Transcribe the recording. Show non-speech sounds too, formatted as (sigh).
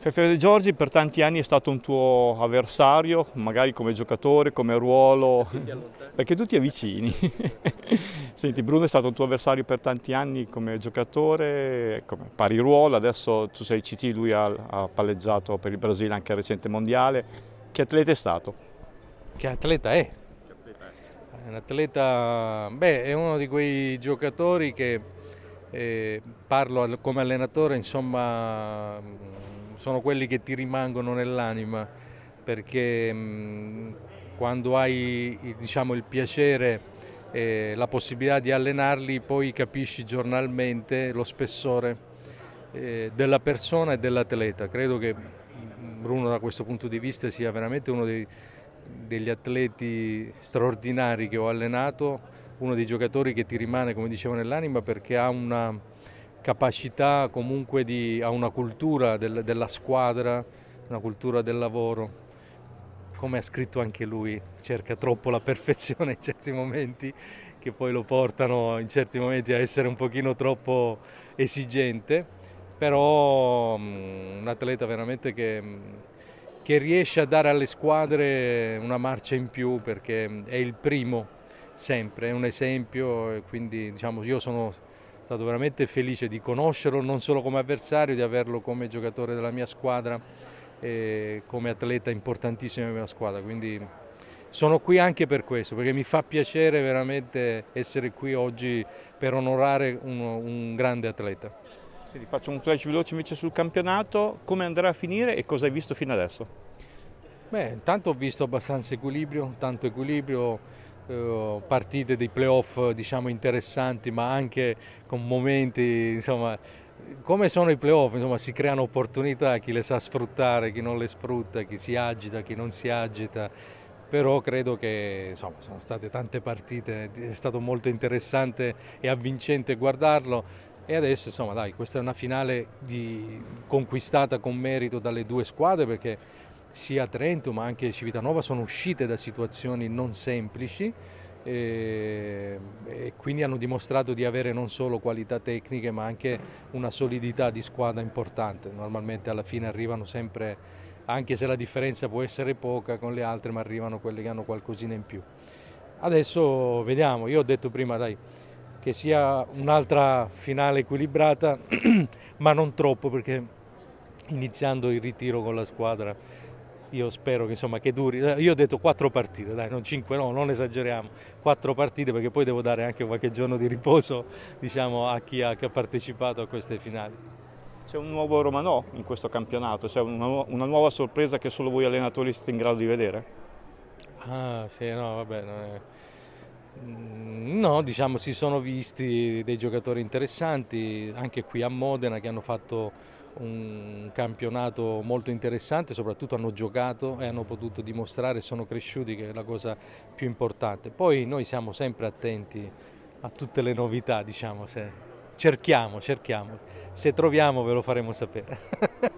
Fefeo De Giorgi per tanti anni è stato un tuo avversario, magari come giocatore, come ruolo, perché tu ti avvicini. (laughs) Senti, Bruno è stato un tuo avversario per tanti anni come giocatore, come pari ruolo, adesso tu sei CT, lui ha, ha palleggiato per il Brasile anche al recente mondiale. Che atleta è stato? Che atleta è? un atleta, beh, è uno di quei giocatori che eh, parlo come allenatore, insomma sono quelli che ti rimangono nell'anima perché mm, quando hai diciamo, il piacere e la possibilità di allenarli poi capisci giornalmente lo spessore eh, della persona e dell'atleta. Credo che mm, Bruno da questo punto di vista sia veramente uno dei, degli atleti straordinari che ho allenato, uno dei giocatori che ti rimane come dicevo nell'anima perché ha una capacità comunque di, a una cultura del, della squadra, una cultura del lavoro. Come ha scritto anche lui, cerca troppo la perfezione in certi momenti che poi lo portano in certi momenti a essere un pochino troppo esigente, però um, un atleta veramente che, mm, che riesce a dare alle squadre una marcia in più perché mm, è il primo sempre, è un esempio quindi diciamo io sono stato veramente felice di conoscerlo non solo come avversario, di averlo come giocatore della mia squadra e eh, come atleta importantissimo della mia squadra. Quindi sono qui anche per questo, perché mi fa piacere veramente essere qui oggi per onorare un, un grande atleta. Se ti faccio un flash veloce invece sul campionato, come andrà a finire e cosa hai visto fino adesso? Beh, intanto ho visto abbastanza equilibrio, tanto equilibrio eh, partite dei playoff diciamo, interessanti ma anche con momenti insomma, come sono i playoff, insomma, si creano opportunità, chi le sa sfruttare, chi non le sfrutta, chi si agita, chi non si agita, però credo che insomma, sono state tante partite, è stato molto interessante e avvincente guardarlo e adesso insomma, dai, questa è una finale di... conquistata con merito dalle due squadre perché sia Trento ma anche Civitanova sono uscite da situazioni non semplici e, eh, e, quindi hanno dimostrato di avere non solo qualità tecniche ma anche una solidità di squadra importante. Normalmente alla fine arrivano sempre, anche se la differenza può essere poca con le altre, ma arrivano quelle che hanno qualcosina in più. Adesso vediamo, io ho detto prima dai, che sia un'altra finale equilibrata, (clears throat) ma non troppo perché iniziando il ritiro con la squadra io spero che, insomma, che duri. Eh, io ho detto quattro partite, dai, non cinque, no, non esageriamo, quattro partite perché poi devo dare anche qualche giorno di riposo (laughs) diciamo, a chi ha, chi ha partecipato a queste finali. C'è un nuovo Romanò in questo campionato, c'è una, una, nuova sorpresa che solo voi allenatori siete in grado di vedere? Ah, sì, no, vabbè, è... Mm, no, diciamo si sono visti dei giocatori interessanti anche qui a Modena che hanno fatto un campionato molto interessante, soprattutto hanno giocato e hanno potuto dimostrare, sono cresciuti che è la cosa più importante. Poi noi siamo sempre attenti a tutte le novità, diciamo, cerchiamo, cerchiamo, se troviamo ve lo faremo sapere. (laughs)